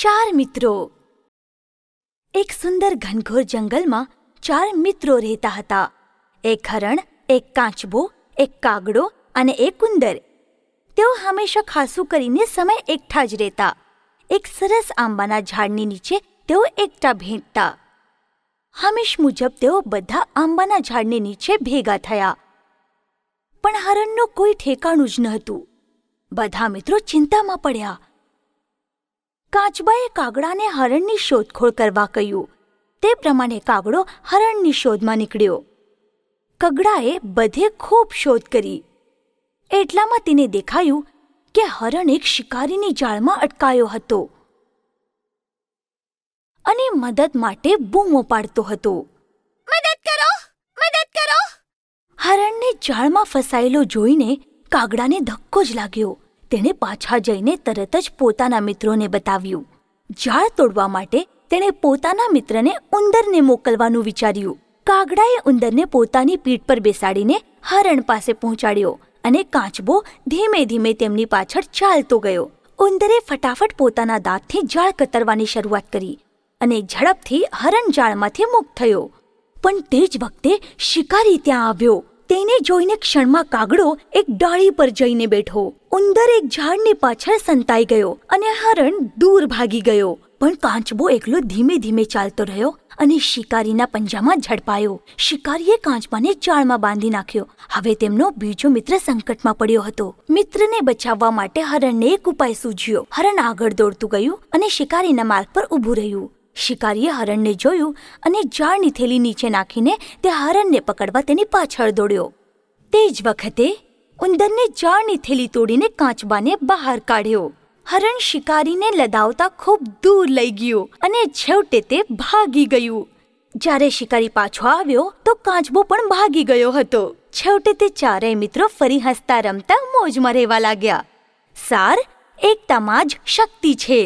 ચાર મિત્રો એક સુંદર ઘનઘોર જંગલમાં ચાર મિત્રો રહેતા હતા એક હરણ એક કાચબો એક કાગડો અને એક ઉંદર તેઓ હંમેશા ખાસું કરીને સમય એકઠા જ રહેતા એક સરસ આંબાના ઝાડની નીચે તેઓ એકઠા ભેટતા હંમેશ મુજબ તેઓ બધા આંબાના ઝાડની નીચે ભેગા થયા પણ હરણનું કોઈ ઠેકાણું જ નહોતું બધા મિત્રો ચિંતામાં પડ્યા કાચબાએ કાગડાને હરણની શોધખોળ કરવા કહ્યું તે પ્રમાણે કાગડો હરણની શોધમાં નીકળ્યો કગડાએ બધે ખૂબ શોધ કરી એટલામાં તેને દેખાયું કે હરણ એક શિકારીની જાળમાં અટકાયો હતો અને મદદ માટે બૂમો પાડતો હતો મદદ કરો મદદ કરો હરણને જાળમાં ફસાયેલો જોઈને કાગડાને ધક્કો જ લાગ્યો તેણે પાછા જઈને તરત જ પોતાના મિત્રોને બતાવ્યું ઝાડ તોડવા માટે તેણે પોતાના મિત્રને ઉંદરને મોકલવાનું વિચાર્યું કાગડાએ ઉંદરને પોતાની પીઠ પર બેસાડીને હરણ પાસે પહોંચાડ્યો અને કાચબો ધીમે ધીમે તેમની પાછળ ચાલતો ગયો ઉંદરે ફટાફટ પોતાના દાંતથી ઝાડ કતરવાની શરૂઆત કરી અને ઝડપથી હરણ ઝાડમાંથી મુક્ત થયો પણ તે જ વખતે શિકારી ત્યાં આવ્યો તેને જોઈને ક્ષણમાં કાગડો એક ડાળી પર જઈને બેઠો ઉંદર એક ઝાડની પાછળ સંતાઈ ગયો અને હરણ દૂર ભાગી ગયો પણ કાંચબો એકલો ધીમે ધીમે ચાલતો રહ્યો અને શિકારીના પંજામાં ઝડપાયો શિકારીએ કાંચબાને જાળમાં બાંધી નાખ્યો હવે તેમનો બીજો મિત્ર સંકટમાં પડ્યો હતો મિત્રને બચાવવા માટે હરણને એક ઉપાય સૂઝ્યો હરણ આગળ દોડતું ગયું અને શિકારીના માર્ગ પર ઊભું રહ્યું શિકારીએ હરણને જોયું અને ઝાડની થેલી નીચે નાખીને તે હરણને પકડવા તેની પાછળ દોડ્યો તે જ વખતે ઉંદરને જાળની થેલી તોડીને કાચબાને બહાર કાઢ્યો હરણ શિકારીને લદાવતા ખૂબ દૂર લઈ ગયો અને છેવટે તે ભાગી ગયું જ્યારે શિકારી પાછો આવ્યો તો કાચબો પણ ભાગી ગયો હતો છેવટે તે ચારેય મિત્રો ફરી હસતા રમતા મોજમાં રહેવા લાગ્યા સાર એકતામાં જ શક્તિ છે